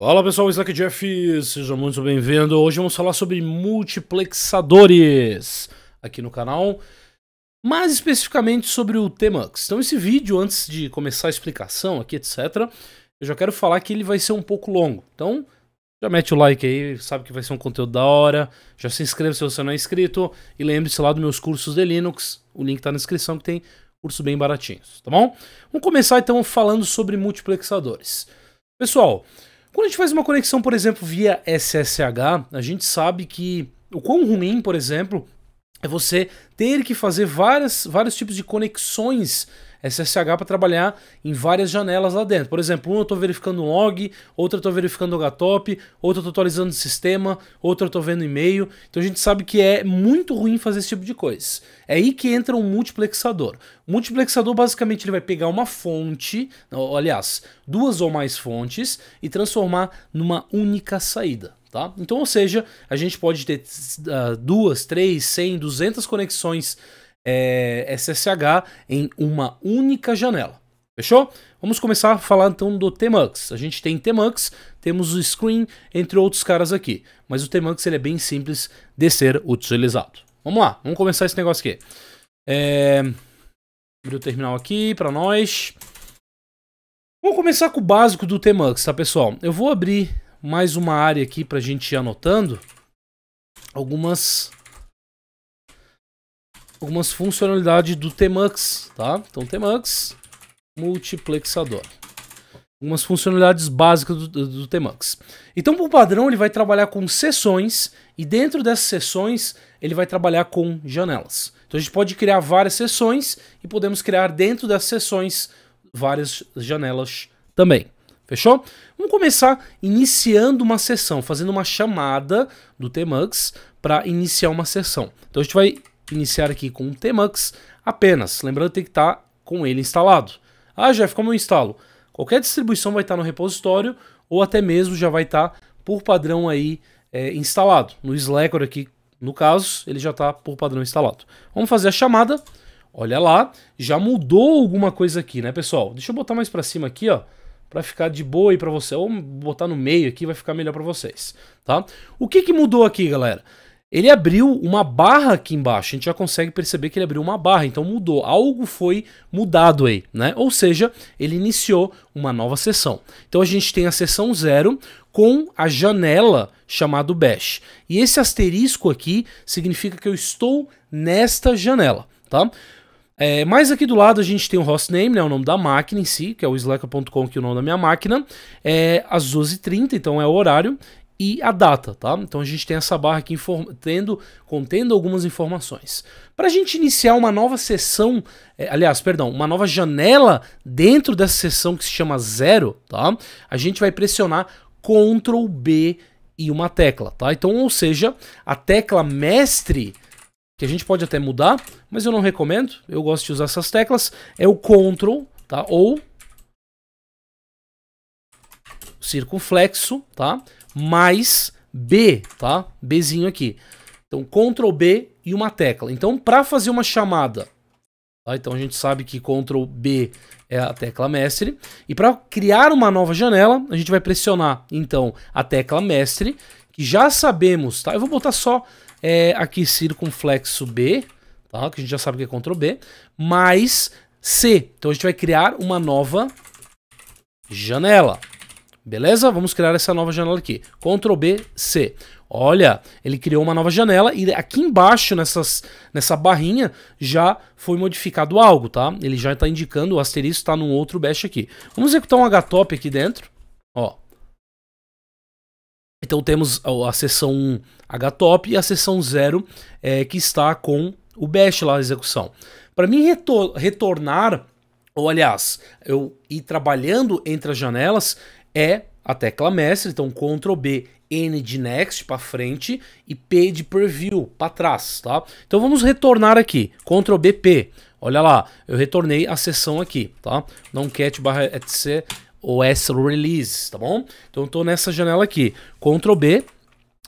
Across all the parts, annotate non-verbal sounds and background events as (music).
Fala pessoal, Slack Jeff, Sejam muito bem vindos Hoje vamos falar sobre multiplexadores aqui no canal, mais especificamente sobre o Tmux. Então esse vídeo, antes de começar a explicação aqui, etc, eu já quero falar que ele vai ser um pouco longo. Então já mete o like aí, sabe que vai ser um conteúdo da hora, já se inscreve se você não é inscrito e lembre-se lá dos meus cursos de Linux, o link está na descrição que tem cursos bem baratinhos, tá bom? Vamos começar então falando sobre multiplexadores. Pessoal, quando a gente faz uma conexão, por exemplo, via SSH, a gente sabe que o quão ruim, por exemplo, é você ter que fazer várias, vários tipos de conexões SSH para trabalhar em várias janelas lá dentro. Por exemplo, uma eu estou verificando o log, outra eu estou verificando o HTOP, outra eu estou atualizando o sistema, outra eu estou vendo e-mail. Então a gente sabe que é muito ruim fazer esse tipo de coisa. É aí que entra um multiplexador. O multiplexador basicamente ele vai pegar uma fonte, ou, aliás, duas ou mais fontes e transformar numa única saída. Tá? Então, ou seja, a gente pode ter uh, duas, três, cem, duzentas conexões é, SSH em uma única janela. Fechou? Vamos começar a falar então do Tmux. A gente tem Tmux, temos o Screen, entre outros caras aqui. Mas o Tmux ele é bem simples de ser utilizado. Vamos lá, vamos começar esse negócio aqui. É... Abrir o terminal aqui para nós. Vamos começar com o básico do Tmux, tá pessoal? Eu vou abrir mais uma área aqui para a gente ir anotando algumas algumas funcionalidades do Tmux, tá? Então Tmux, multiplexador. Algumas funcionalidades básicas do, do, do Tmux. Então, por padrão, ele vai trabalhar com sessões e dentro dessas sessões ele vai trabalhar com janelas. Então a gente pode criar várias sessões e podemos criar dentro das sessões várias janelas também. Fechou? Vamos começar iniciando uma sessão, fazendo uma chamada do Tmux para iniciar uma sessão. Então a gente vai iniciar aqui com o Tmux apenas. Lembrando que tem que estar com ele instalado. Ah, Jeff, como eu instalo? Qualquer distribuição vai estar no repositório ou até mesmo já vai estar por padrão aí é, instalado. No Slacker aqui, no caso, ele já está por padrão instalado. Vamos fazer a chamada. Olha lá, já mudou alguma coisa aqui, né, pessoal? Deixa eu botar mais para cima aqui, ó, para ficar de boa aí para você. Ou botar no meio aqui, vai ficar melhor para vocês, tá? O que que mudou aqui, galera? Ele abriu uma barra aqui embaixo, a gente já consegue perceber que ele abriu uma barra, então mudou, algo foi mudado aí, né? Ou seja, ele iniciou uma nova sessão. Então a gente tem a sessão 0 com a janela chamada bash. E esse asterisco aqui significa que eu estou nesta janela, tá? É, mais aqui do lado a gente tem o hostname, né, o nome da máquina em si, que é o slacker.com, que é o nome da minha máquina, é às 12h30, então é o horário, e a data, tá? Então a gente tem essa barra aqui tendo, contendo algumas informações. Para a gente iniciar uma nova sessão, é, aliás, perdão, uma nova janela dentro dessa sessão que se chama zero, tá? A gente vai pressionar Ctrl B e uma tecla, tá? Então, ou seja, a tecla mestre que a gente pode até mudar, mas eu não recomendo. Eu gosto de usar essas teclas. É o Ctrl, tá? Ou circunflexo, tá? mais B, tá? Bzinho aqui. Então, Ctrl B e uma tecla. Então, para fazer uma chamada, tá? então a gente sabe que Ctrl B é a tecla mestre. E para criar uma nova janela, a gente vai pressionar, então, a tecla mestre, que já sabemos, tá? Eu vou botar só é, aqui circunflexo B, tá? Que a gente já sabe que é Ctrl B, mais C. Então, a gente vai criar uma nova janela. Beleza? Vamos criar essa nova janela aqui. Ctrl B, C. Olha, ele criou uma nova janela e aqui embaixo, nessas, nessa barrinha, já foi modificado algo, tá? Ele já está indicando, o asterisco está num outro bash aqui. Vamos executar um htop aqui dentro. Ó. Então temos a, sessão seção 1 htop e a seção 0 é, que está com o bash lá, a execução. Para mim retor retornar ou aliás, eu ir trabalhando entre as janelas, é a tecla mestre, então Ctrl B, N de next para frente e P de preview para trás, tá? Então vamos retornar aqui, Ctrl B, P. Olha lá, eu retornei a sessão aqui, tá? não cat barra etc OS release, tá bom? Então eu tô nessa janela aqui, Ctrl B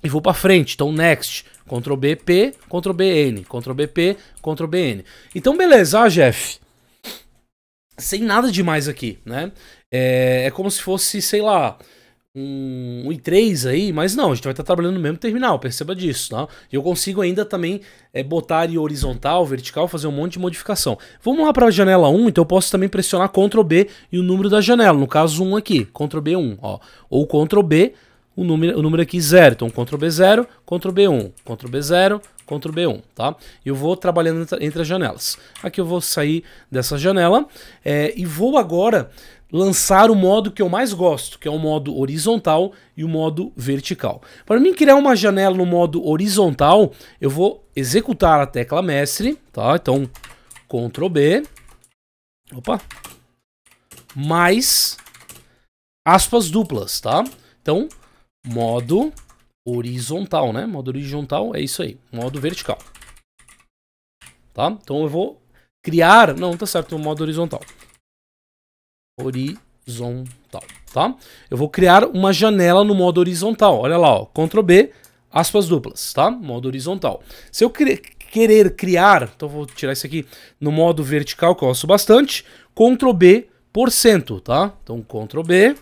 e vou para frente, então next, Ctrl B, P, Ctrl B, N, Ctrl B, P, Ctrl B, N. Então beleza, ah, Jeff sem nada demais aqui, né? É, é como se fosse, sei lá, um, i3 aí, mas não, a gente vai estar tá trabalhando no mesmo terminal, perceba disso, tá? eu consigo ainda também é, botar área horizontal, vertical, fazer um monte de modificação. Vamos lá para a janela 1, então eu posso também pressionar Ctrl B e o número da janela, no caso 1 aqui, Ctrl B1, ó, ou Ctrl B, o número, o número aqui 0, então Ctrl B0, Ctrl B1, Ctrl B0, Ctrl B1, tá? Eu vou trabalhando entre as janelas. Aqui eu vou sair dessa janela é, e vou agora lançar o modo que eu mais gosto, que é o modo horizontal e o modo vertical. Para mim criar uma janela no modo horizontal, eu vou executar a tecla mestre, tá? Então, Ctrl B, opa, mais aspas duplas, tá? Então, modo horizontal, né? Modo horizontal é isso aí, modo vertical. Tá? Então eu vou criar, não, tá certo, O modo horizontal horizontal, tá? Eu vou criar uma janela no modo horizontal. Olha lá, ó, Ctrl B, aspas duplas, tá? Modo horizontal. Se eu cri querer criar, então vou tirar isso aqui no modo vertical, que eu gosto bastante, Ctrl B por cento, tá? Então Ctrl B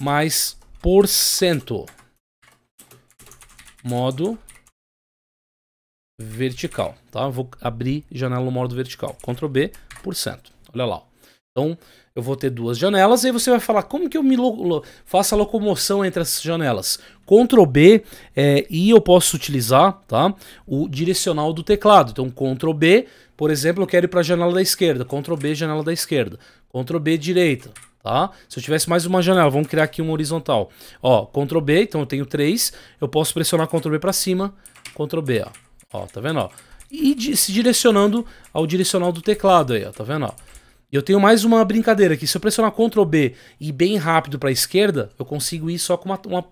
mais por cento. Modo vertical, tá? vou abrir janela no modo vertical. Ctrl B por cento. Olha lá. Então, eu vou ter duas janelas, e aí você vai falar como que eu me faço a locomoção entre as janelas. Ctrl B é, e eu posso utilizar tá, o direcional do teclado. Então, Ctrl B, por exemplo, eu quero ir para a janela da esquerda. Ctrl B, janela da esquerda. Ctrl B, direita. Tá? Se eu tivesse mais uma janela, vamos criar aqui uma horizontal. Ó, Ctrl B, então eu tenho três. Eu posso pressionar Ctrl B para cima, Ctrl B, ó. ó. tá vendo? Ó? E se direcionando ao direcional do teclado aí, ó, tá vendo? Ó? Eu tenho mais uma brincadeira aqui. Se eu pressionar Ctrl B e ir bem rápido para a esquerda, eu consigo ir só com, uma, uma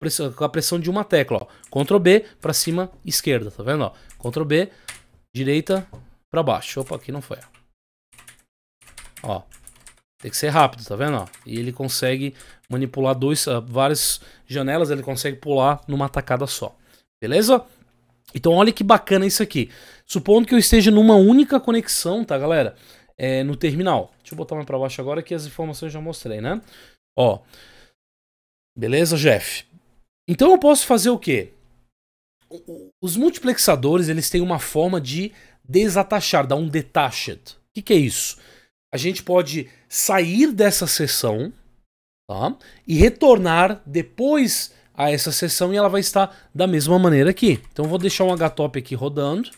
pressão, com a pressão de uma tecla. Ó. Ctrl B para cima, esquerda. Tá vendo? Ó? Ctrl B, direita para baixo. Opa, aqui não foi. Ó. Tem que ser rápido, tá vendo? Ó? E ele consegue manipular dois, ah, várias janelas, ele consegue pular numa tacada só. Beleza? Então olha que bacana isso aqui. Supondo que eu esteja numa única conexão, tá, galera? é, no terminal. Deixa eu botar mais para baixo agora que as informações já mostrei, né? Ó. Beleza, Jeff? Então eu posso fazer o quê? Os multiplexadores, eles têm uma forma de desatachar, dar um detached. O que, que é isso? A gente pode sair dessa sessão tá? e retornar depois a essa sessão e ela vai estar da mesma maneira aqui. Então eu vou deixar um htop aqui rodando.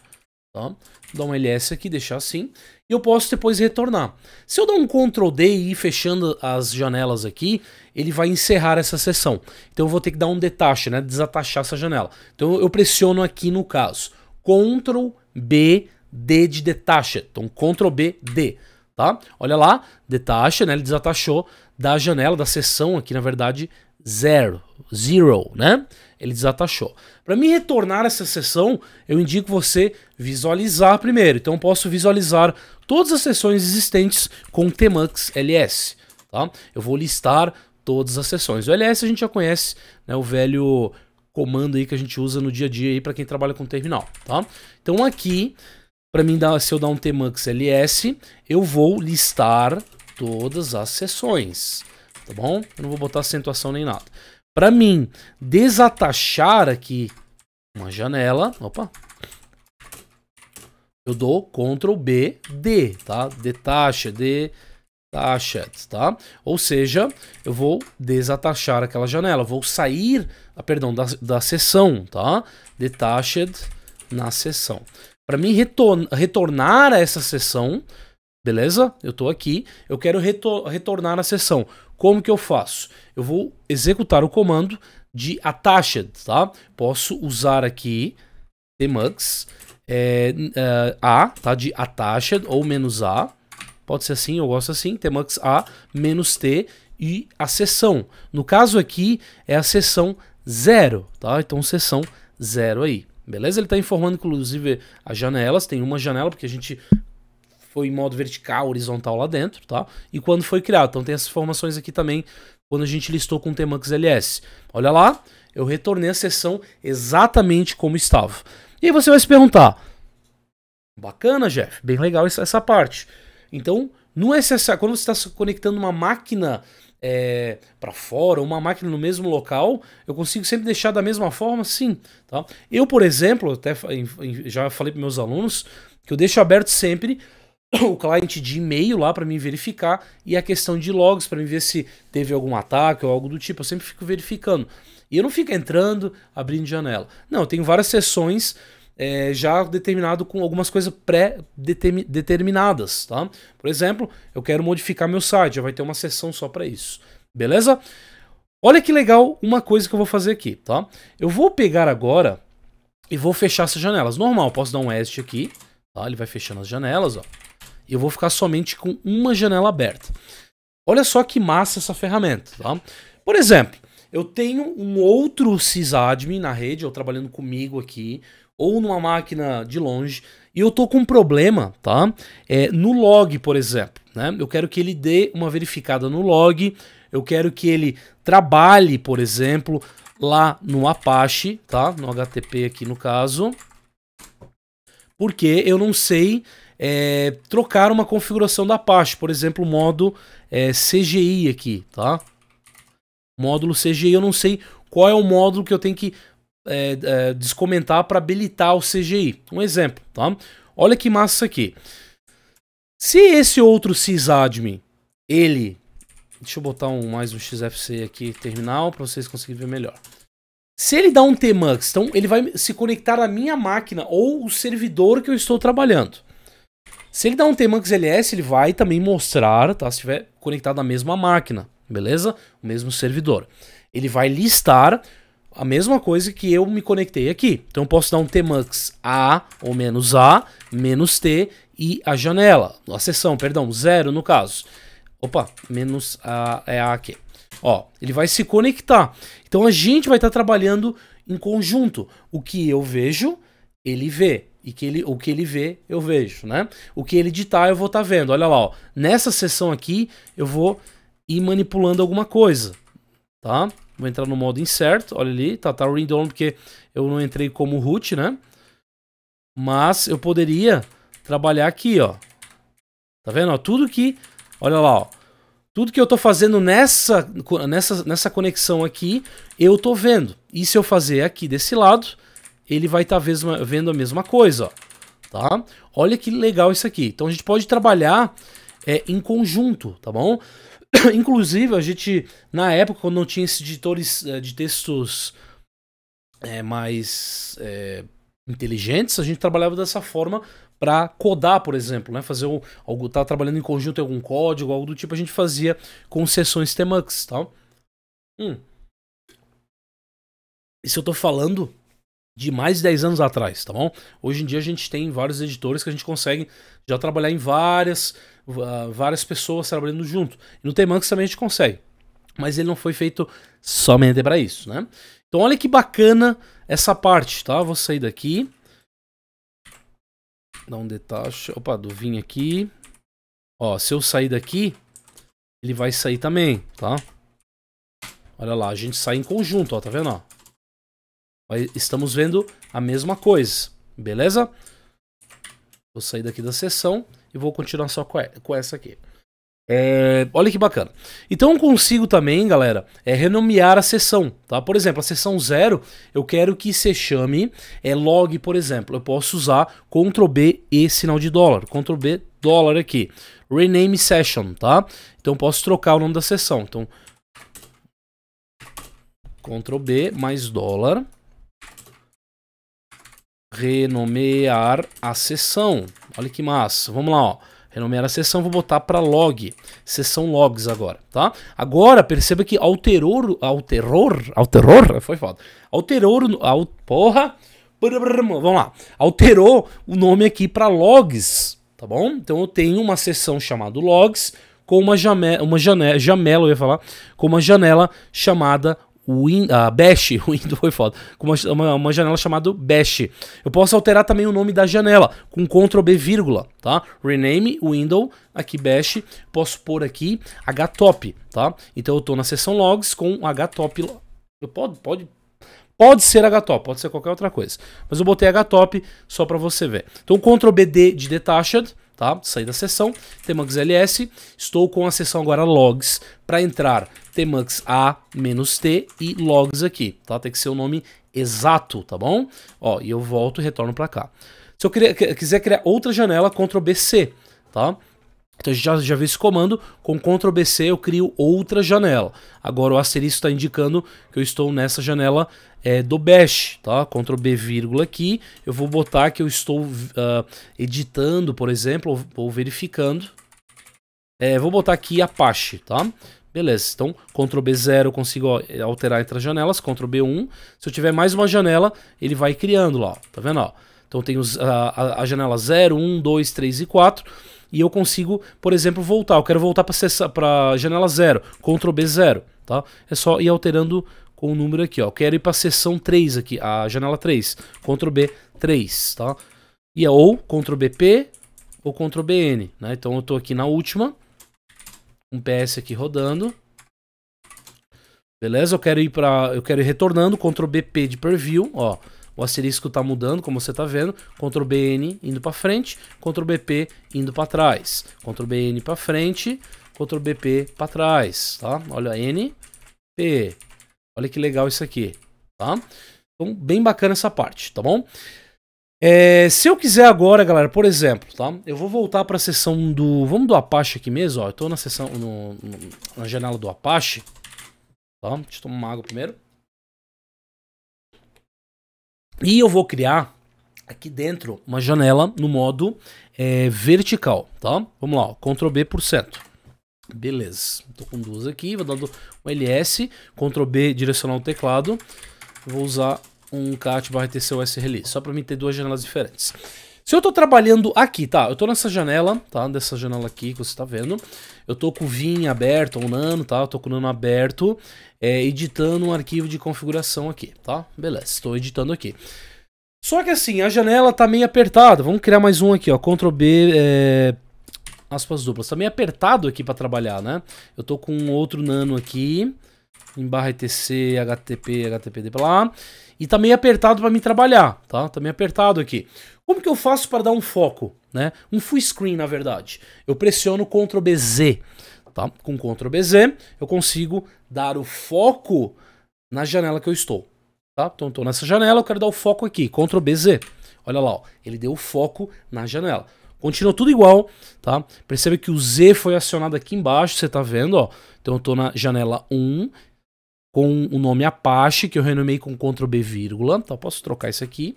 Tá? Dá um ls aqui, deixar assim. E eu posso depois retornar. Se eu dar um Ctrl D e ir fechando as janelas aqui, ele vai encerrar essa sessão. Então eu vou ter que dar um detach, né? Desatachar essa janela. Então eu pressiono aqui no caso. Ctrl B, D de detach. Então Ctrl B, D. Tá? Olha lá, detacha, né? Ele desatachou da janela, da sessão aqui, na verdade, zero, zero, né? Ele desatachou. Para me retornar essa sessão, eu indico você visualizar primeiro. Então eu posso visualizar todas as sessões existentes com Tmux LS, tá? Eu vou listar todas as sessões. O LS a gente já conhece, né, o velho comando aí que a gente usa no dia a dia aí para quem trabalha com terminal, tá? Então aqui, para mim dar, se eu dar um Tmux LS, eu vou listar todas as sessões tá bom? Eu não vou botar acentuação nem nada. Para mim, desatachar aqui uma janela, opa, eu dou Ctrl B, D, tá? Detacha, D, taxa, tá? Ou seja, eu vou desatachar aquela janela, vou sair, ah, perdão, da, da sessão, tá? Detached na sessão. Para mim retor retornar a essa sessão, beleza? Eu estou aqui, eu quero retor retornar a sessão. Como que eu faço? Eu vou executar o comando de attached, tá? Posso usar aqui demux é, é, a, tá? De attached ou menos a. Pode ser assim, eu gosto assim, tmux a menos t e a sessão. No caso aqui é a sessão 0, tá? Então sessão 0 aí. Beleza? Ele está informando, inclusive, as janelas. Tem uma janela, porque a gente foi em modo vertical, horizontal lá dentro, tá? E quando foi criado. Então tem essas informações aqui também quando a gente listou com o Tmux LS. Olha lá, eu retornei a sessão exatamente como estava. E aí você vai se perguntar, bacana, Jeff, bem legal essa, essa parte. Então, no SSH, quando você está conectando uma máquina é, eh, para fora, uma máquina no mesmo local, eu consigo sempre deixar da mesma forma? Sim. Tá? Eu, por exemplo, até já falei para meus alunos que eu deixo aberto sempre (coughs) o cliente de e-mail lá para mim verificar e a questão de logs para mim ver se teve algum ataque ou algo do tipo. Eu sempre fico verificando. E eu não fico entrando, abrindo janela. Não, eu tenho várias sessões é, já determinado com algumas coisas pré-determinadas, tá? Por exemplo, eu quero modificar meu site, já vai ter uma sessão só para isso. Beleza? Olha que legal uma coisa que eu vou fazer aqui, tá? Eu vou pegar agora e vou fechar essas janelas. Normal, posso dar um exit aqui, tá? Ele vai fechando as janelas, ó eu vou ficar somente com uma janela aberta. Olha só que massa essa ferramenta, tá? Por exemplo, eu tenho um outro sysadmin na rede, ou trabalhando comigo aqui, ou numa máquina de longe, e eu tô com um problema, tá? É, no log, por exemplo, né? Eu quero que ele dê uma verificada no log, eu quero que ele trabalhe, por exemplo, lá no Apache, tá? No HTTP aqui no caso, porque eu não sei é, trocar uma configuração da Apache, por exemplo, o modo é, CGI aqui, tá? Módulo CGI, eu não sei qual é o módulo que eu tenho que é, é descomentar para habilitar o CGI. Um exemplo, tá? Olha que massa isso aqui. Se esse outro sysadmin, ele... Deixa eu botar um, mais um XFC aqui, terminal, para vocês conseguirem ver melhor. Se ele dá um tmux, então ele vai se conectar à minha máquina ou o servidor que eu estou trabalhando. Se ele dá um tmux ls, ele vai também mostrar, tá? Se estiver conectado à mesma máquina, beleza? O mesmo servidor. Ele vai listar a mesma coisa que eu me conectei aqui. Então eu posso dar um tmux a ou menos a, menos t e a janela, a sessão, perdão, zero no caso. Opa, menos a é a aqui. Ó, ele vai se conectar. Então a gente vai estar tá trabalhando em conjunto. O que eu vejo, ele vê. E que ele, o que ele vê, eu vejo, né? O que ele editar, eu vou estar tá vendo. Olha lá, ó. Nessa sessão aqui, eu vou ir manipulando alguma coisa, tá? Vou entrar no modo insert, olha ali, tá, tá read porque eu não entrei como root, né? Mas eu poderia trabalhar aqui, ó. Tá vendo? Ó, tudo que... Olha lá, ó. Tudo que eu estou fazendo nessa, nessa, nessa conexão aqui, eu estou vendo. E se eu fazer aqui desse lado, ele vai tá estar vendo a mesma coisa. Ó, tá? Olha que legal isso aqui. Então a gente pode trabalhar é, em conjunto, tá bom? (clears throat) Inclusive, a gente, na época, quando não tinha esses editores é, de textos é, mais é, inteligentes, a gente trabalhava dessa forma para codar, por exemplo, né? Fazer algo tá trabalhando em conjunto em algum código, algo do tipo, a gente fazia com sessões Tmux, tal. Tá? Hum. Isso eu tô falando de mais de 10 anos atrás, tá bom? Hoje em dia a gente tem vários editores que a gente consegue já trabalhar em várias uh, várias pessoas trabalhando junto. E no Tmux também a gente consegue. Mas ele não foi feito somente para isso, né? Então olha que bacana essa parte, tá? Vou sair daqui. Dá um detalhe, Opa, do vinho aqui. Ó, se eu sair daqui, ele vai sair também, tá? Olha lá, a gente sai em conjunto, ó, tá vendo? Ó? Estamos vendo a mesma coisa, beleza? Vou sair daqui da sessão e vou continuar só com essa aqui. É, olha que bacana. Então eu consigo também, galera, é renomear a sessão, tá? Por exemplo, a sessão 0, eu quero que se chame é, log, por exemplo. Eu posso usar Ctrl B e sinal de dólar. Ctrl B dólar aqui. Rename session, tá? Então posso trocar o nome da sessão. Então Ctrl B mais dólar. Renomear a sessão. Olha que massa. Vamos lá, ó. Renomear a sessão, vou botar para log. Sessão logs agora, tá? Agora, perceba que alterou, alterou, alterou, foi foda. Alterou, al, porra, vamos lá. Alterou o nome aqui para logs, tá bom? Então eu tenho uma sessão chamada logs com uma, jame, uma janela, janela, eu ia falar, com uma janela chamada o Win, uh, Bash, (laughs) o Windows foi foda, com uma, uma, uma, janela chamada Bash. Eu posso alterar também o nome da janela com Ctrl B vírgula, tá? Rename Window, aqui Bash, posso pôr aqui HTOP, tá? Então eu tô na seção logs com HTOP. Pode, pode, pode ser HTOP, pode ser qualquer outra coisa. Mas eu botei HTOP só para você ver. Então Ctrl BD de detached, tá? Saí da sessão, Tmux LS, estou com a sessão agora logs para entrar Tmux A menos T e logs aqui, tá? Tem que ser o nome exato, tá bom? Ó, e eu volto e retorno para cá. Se eu quiser criar outra janela, Ctrl BC, tá? Então a gente já, já viu esse comando, com Ctrl BC eu crio outra janela. Agora o asterisco está indicando que eu estou nessa janela é, do Bash, tá? Ctrl B vírgula aqui, eu vou botar que eu estou uh, editando, por exemplo, ou, verificando. É, vou botar aqui Apache, tá? Beleza, então Ctrl B0 eu consigo alterar entre as janelas, Ctrl B1. Se eu tiver mais uma janela, ele vai criando lá, ó, tá vendo? Ó? Então tem os, a, ah, a, a janela 0, 1, 2, 3 e 4 e eu consigo, por exemplo, voltar. Eu quero voltar para janela 0, Ctrl B 0, tá? É só ir alterando com o número aqui, ó. Eu quero ir para a seção 3 aqui, a janela 3, Ctrl B 3, tá? E é ou Ctrl BP ou Ctrl BN, né? Então eu estou aqui na última, um PS aqui rodando. Beleza? Eu quero ir para, eu quero ir retornando Ctrl BP de preview, ó. O asterisco está mudando, como você está vendo. Ctrl BN indo para frente, Ctrl BP indo para trás. Ctrl BN para frente, Ctrl BP para trás, tá? Olha N, P. Olha que legal isso aqui, tá? Então, bem bacana essa parte, tá bom? É, se eu quiser agora, galera, por exemplo, tá? Eu vou voltar para a seção do... Vamos do Apache aqui mesmo, ó. Eu tô na seção... No, no, na janela do Apache. Tá? Deixa eu tomar uma água primeiro. E eu vou criar aqui dentro uma janela no modo é, vertical, tá? Vamos lá, ó, Ctrl B por cento. Beleza, estou com duas aqui, vou dar um LS, Ctrl B direcional ao teclado, vou usar um cat barra tc release, só para mim ter duas janelas diferentes. Se eu estou trabalhando aqui, tá, eu estou nessa janela, tá, dessa janela aqui que você está vendo, eu estou com o Vim aberto, ou Nano, tá, estou com o Nano aberto, é, editando um arquivo de configuração aqui, tá? Beleza, estou editando aqui. Só que assim, a janela tá meio apertada. Vamos criar mais um aqui, ó. Ctrl B, é... aspas duplas. Tá meio apertado aqui para trabalhar, né? Eu tô com outro nano aqui em barra etc, http, http, pra lá. E tá meio apertado para mim trabalhar, tá? Tá meio apertado aqui. Como que eu faço para dar um foco, né? Um full screen, na verdade. Eu pressiono Ctrl Z tá? Com Ctrl BZ, eu consigo dar o foco na janela que eu estou, tá? Então, estou nessa janela, eu quero dar o foco aqui, Ctrl BZ. Olha lá, ó, ele deu o foco na janela. Continua tudo igual, tá? Percebe que o Z foi acionado aqui embaixo, você tá vendo, ó. Então eu tô na janela 1, com o nome Apache, que eu renomei com Ctrl B vírgula, tá? Posso trocar isso aqui,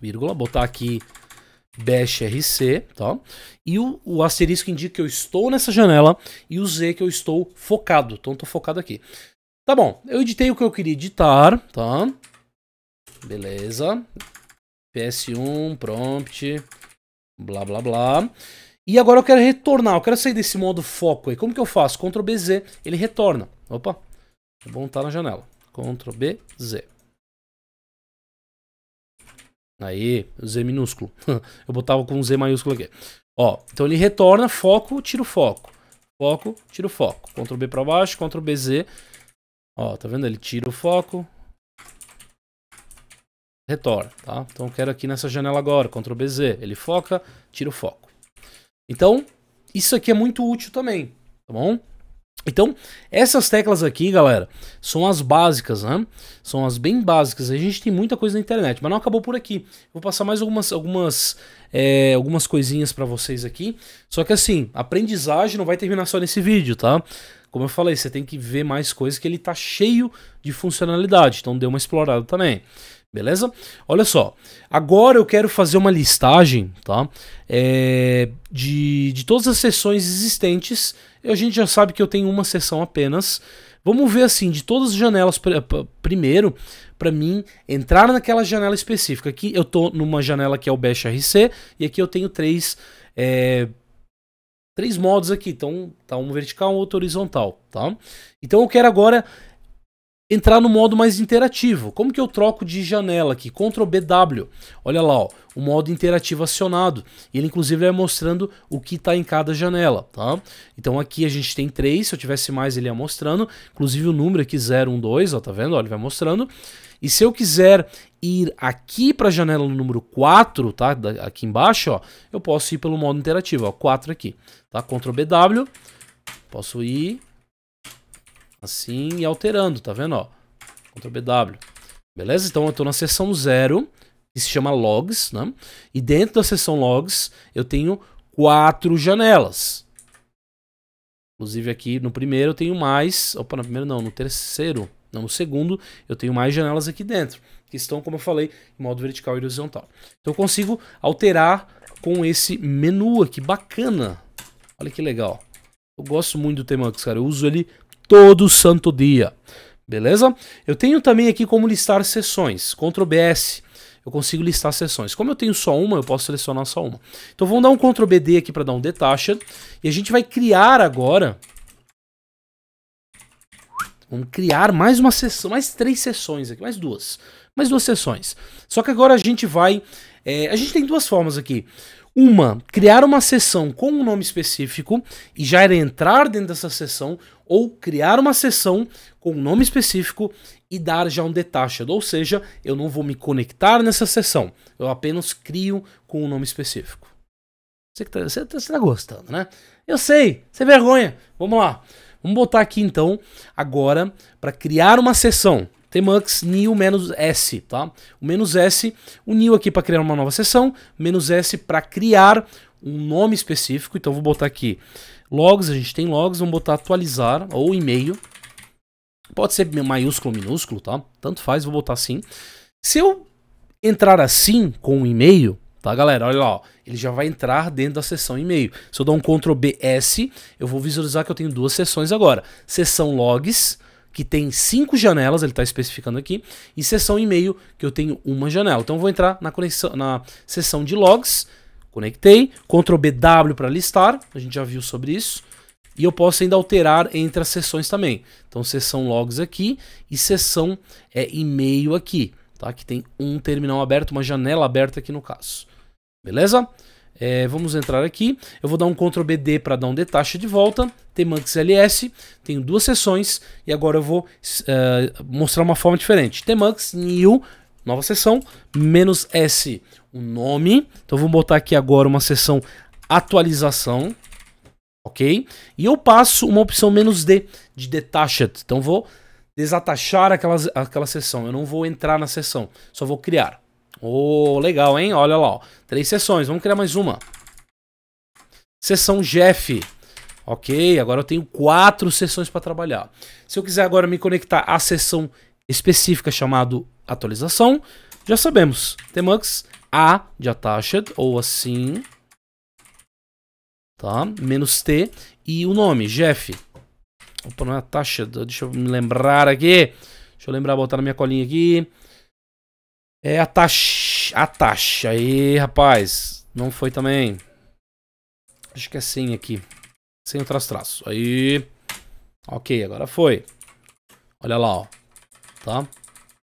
vírgula, botar aqui BSRC, tá? E o, o, asterisco indica que eu estou nessa janela e o Z que eu estou focado. Então estou focado aqui. Tá bom, eu editei o que eu queria editar, tá? Beleza. PS1, prompt, blá blá blá. E agora eu quero retornar, eu quero sair desse modo foco aí. Como que eu faço? Ctrl BZ, ele retorna. Opa, é bom estar tá na janela. Ctrl BZ. Aí, Z minúsculo. (laughs) Eu botava com Z maiúsculo aqui. Ó, então ele retorna, foco, tira o foco. Foco, tira o foco. Ctrl B para baixo, Ctrl BZ. Ó, tá vendo? Ele tira o foco. Retorna, tá? Então eu quero aqui nessa janela agora, Ctrl BZ. Ele foca, tira o foco. Então, isso aqui é muito útil também, tá bom? Então, essas teclas aqui, galera, são as básicas, né? São as bem básicas. A gente tem muita coisa na internet, mas não acabou por aqui. Vou passar mais algumas, algumas, é, algumas coisinhas para vocês aqui. Só que assim, aprendizagem não vai terminar só nesse vídeo, tá? Como eu falei, você tem que ver mais coisas que ele tá cheio de funcionalidade. Então, dê uma explorada também beleza? Olha só, agora eu quero fazer uma listagem, tá? É, de, de todas as sessões existentes, a gente já sabe que eu tenho uma sessão apenas. Vamos ver assim, de todas as janelas pr pr primeiro, para mim entrar naquela janela específica. Aqui eu tô numa janela que é o Bash RC e aqui eu tenho três é, três modos aqui, então tá um vertical, um outro horizontal, tá? Então eu quero agora entrar no modo mais interativo. Como que eu troco de janela aqui? Ctrl BW. Olha lá, ó, o modo interativo acionado. Ele inclusive vai mostrando o que está em cada janela, tá? Então aqui a gente tem três, se eu tivesse mais ele ia mostrando. Inclusive o número aqui 012, ó, tá vendo? Ó, ele vai mostrando. E se eu quiser ir aqui para a janela número 4, tá? aqui embaixo, ó, eu posso ir pelo modo interativo, ó, 4 aqui, tá? Ctrl BW. Posso ir Assim e alterando, tá vendo? Ó, Ctrl BW. Beleza? Então eu estou na seção 0, que se chama logs, né? E dentro da seção logs eu tenho quatro janelas. Inclusive aqui no primeiro eu tenho mais... Opa, no primeiro não, no terceiro... Não, no segundo eu tenho mais janelas aqui dentro, que estão, como eu falei, em modo vertical e horizontal. Então eu consigo alterar com esse menu aqui, bacana. Olha que legal. Eu gosto muito do Tmux, cara. Eu uso ele todo santo dia. Beleza? Eu tenho também aqui como listar sessões. Ctrl BS. Eu consigo listar sessões. Como eu tenho só uma, eu posso selecionar só uma. Então vamos dar um Ctrl BD aqui para dar um detached. E a gente vai criar agora. Vamos criar mais uma sessão, mais três sessões aqui, mais duas. Mais duas sessões. Só que agora a gente vai. É, a gente tem duas formas aqui. Uma, criar uma sessão com um nome específico e já entrar dentro dessa sessão, ou criar uma sessão com um nome específico e dar já um detached, ou seja, eu não vou me conectar nessa sessão, eu apenas crio com um nome específico. Você está tá, você, tá, você tá gostando, né? Eu sei, sem vergonha. Vamos lá. Vamos botar aqui então, agora, para criar uma sessão. Tmux new menos s, tá? O menos s, o new aqui para criar uma nova sessão, menos s para criar um nome específico. Então vou botar aqui logs, a gente tem logs, vamos botar atualizar ou e-mail. Pode ser maiúsculo ou minúsculo, tá? Tanto faz, vou botar assim. Se eu entrar assim com o um e-mail, tá galera? Olha lá, ó. ele já vai entrar dentro da sessão e-mail. Se eu dar um Ctrl BS, eu vou visualizar que eu tenho duas sessões agora. sessão logs, que tem cinco janelas, ele está especificando aqui, e sessão e-mail, que eu tenho uma janela. Então vou entrar na, conexão, na seção de logs, conectei, Ctrl BW para listar, a gente já viu sobre isso, e eu posso ainda alterar entre as sessões também. Então sessão logs aqui e sessão é, e-mail aqui, tá? Que tem um terminal aberto, uma janela aberta aqui no caso. Beleza? É, vamos entrar aqui. Eu vou dar um Ctrl BD para dar um detache de volta. Tem Manx LS, tenho duas sessões e agora eu vou uh, mostrar uma forma diferente. Tem Manx New, nova sessão, menos S, o nome. Então vou botar aqui agora uma sessão atualização, ok? E eu passo uma opção menos D de detached. Então vou desatachar aquelas, aquela sessão. Eu não vou entrar na sessão, só vou criar. Ô, oh, legal, hein? Olha lá, ó. Três sessões, vamos criar mais uma. Sessão Jeff. Ok, agora eu tenho quatro sessões para trabalhar. Se eu quiser agora me conectar à sessão específica chamado atualização, já sabemos. Temux A de attached, ou assim, tá? Menos T e o nome, Jeff. Opa, não é attached, deixa eu me lembrar aqui. Deixa eu lembrar, botar na minha colinha aqui. É a taxa. A taxa. Aí, rapaz. Não foi também. Acho que é sem aqui. Sem o traço-traço. Aí. Ok, agora foi. Olha lá, ó. Tá?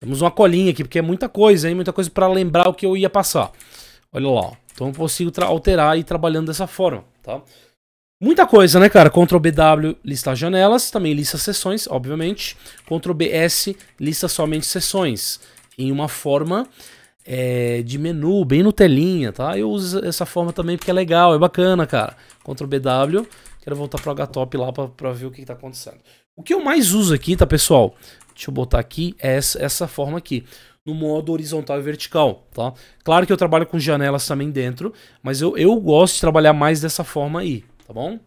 Temos uma colinha aqui, porque é muita coisa, hein? Muita coisa pra lembrar o que eu ia passar. Olha lá, ó. Então eu consigo alterar e ir trabalhando dessa forma, tá? Muita coisa, né, cara? Ctrl BW, listar janelas, também lista sessões, obviamente. Ctrl BS, lista somente sessões em uma forma é, de menu, bem no telinha, tá? Eu uso essa forma também porque é legal, é bacana, cara. Ctrl BW, quero voltar pro HTOP lá pra, pra ver o que, que tá acontecendo. O que eu mais uso aqui, tá, pessoal? Deixa eu botar aqui, é essa, essa forma aqui no modo horizontal e vertical, tá? Claro que eu trabalho com janelas também dentro, mas eu, eu gosto de trabalhar mais dessa forma aí, tá bom?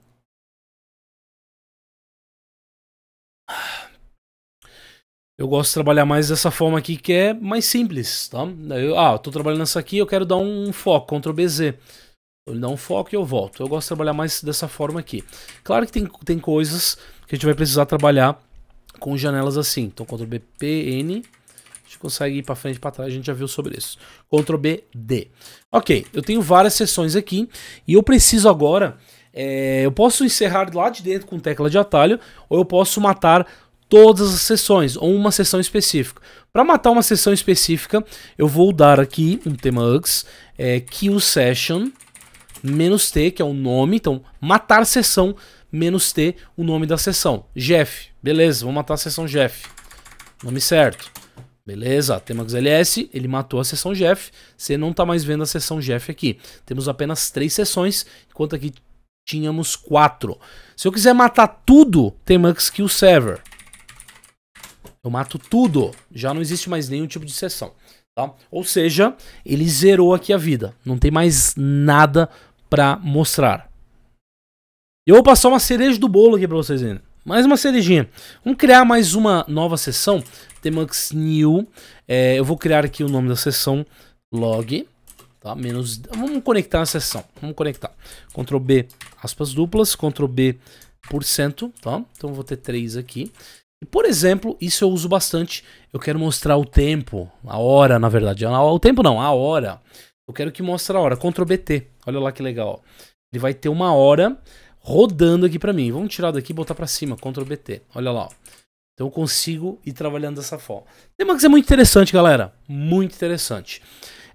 Eu gosto de trabalhar mais dessa forma aqui, que é mais simples, tá? Eu, ah, tô trabalhando nessa aqui, eu quero dar um foco, Ctrl BZ. Ele dá um foco e eu volto. Eu gosto de trabalhar mais dessa forma aqui. Claro que tem, tem coisas que a gente vai precisar trabalhar com janelas assim. Então, Ctrl BPN, a gente consegue ir para frente e para trás, a gente já viu sobre isso. Ctrl BD. Ok, eu tenho várias sessões aqui e eu preciso agora... É, eu posso encerrar lá de dentro com tecla de atalho ou eu posso matar todas as sessões, ou uma sessão específica. Para matar uma sessão específica, eu vou dar aqui um tema ux é, kill session, menos T, que é o nome, então matar sessão, menos T, o nome da sessão. Jeff, beleza, vou matar a sessão Jeff, nome certo. Beleza, tema UGS LS, ele matou a sessão Jeff, você não está mais vendo a sessão Jeff aqui. Temos apenas três sessões, enquanto aqui tínhamos quatro. Se eu quiser matar tudo, tem Max Kill Server. Eu mato tudo. Já não existe mais nenhum tipo de sessão. Tá? Ou seja, ele zerou aqui a vida. Não tem mais nada pra mostrar. Eu vou passar uma cereja do bolo aqui pra vocês ainda. Mais uma cerejinha. Vamos criar mais uma nova sessão. Temux New. É, eu vou criar aqui o nome da sessão. Log. Tá? Menos... Vamos conectar a sessão. Vamos conectar. Ctrl B, aspas duplas. Ctrl B, por cento. Tá? Então eu vou ter três aqui. Por exemplo, isso eu uso bastante. Eu quero mostrar o tempo, a hora, na verdade. O tempo não, a hora. Eu quero que mostre a hora. Ctrl BT. Olha lá que legal. Ele vai ter uma hora rodando aqui para mim. Vamos tirar daqui e botar para cima. Ctrl BT. Olha lá. Então eu consigo ir trabalhando dessa forma. Tem uma coisa muito interessante, galera. Muito interessante.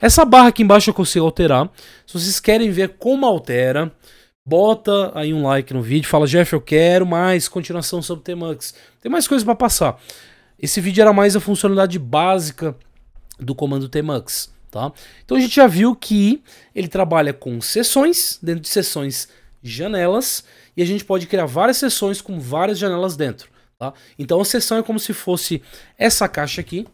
Essa barra aqui embaixo eu consigo alterar. Se vocês querem ver como altera, Bota aí um like no vídeo, fala, Jeff, eu quero mais continuação sobre Tmux. Tem mais coisas para passar. Esse vídeo era mais a funcionalidade básica do comando Tmux, tá? Então a gente já viu que ele trabalha com sessões, dentro de sessões, janelas, e a gente pode criar várias sessões com várias janelas dentro, tá? Então a sessão é como se fosse essa caixa aqui.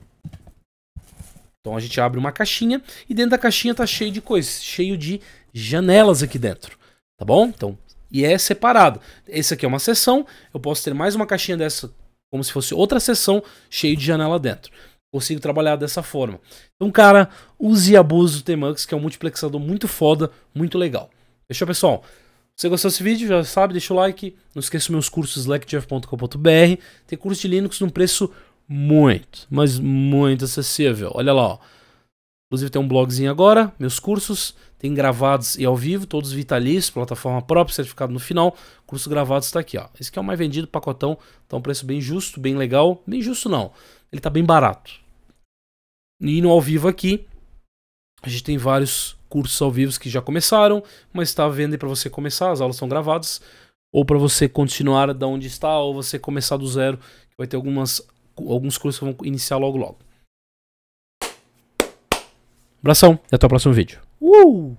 Então a gente abre uma caixinha e dentro da caixinha tá cheio de coisas, cheio de janelas aqui dentro. Tá bom? Então, e é separado. Esse aqui é uma sessão eu posso ter mais uma caixinha dessa, como se fosse outra sessão cheio de janela dentro. Consigo trabalhar dessa forma. Então, cara, use e abuse do Tmux, que é um multiplexador muito foda, muito legal. Fechou, pessoal? Se você gostou desse vídeo, já sabe, deixa o like. Não esqueça meus cursos, slackjeff.com.br. Tem curso de Linux num preço muito, mas muito acessível. Olha lá, ó. Inclusive tem um blogzinho agora, meus cursos, tem gravados e ao vivo, todos vitalícios, plataforma própria, certificado no final. Curso gravado está aqui, ó. Esse aqui é o mais vendido, pacotão, tá um preço bem justo, bem legal. Bem justo não, ele tá bem barato. E no ao vivo aqui, a gente tem vários cursos ao vivo que já começaram, mas está à venda para você começar, as aulas são gravadas, ou para você continuar da onde está, ou você começar do zero, vai ter algumas, alguns cursos que vão iniciar logo logo. Abração e até o próximo vídeo. Uh!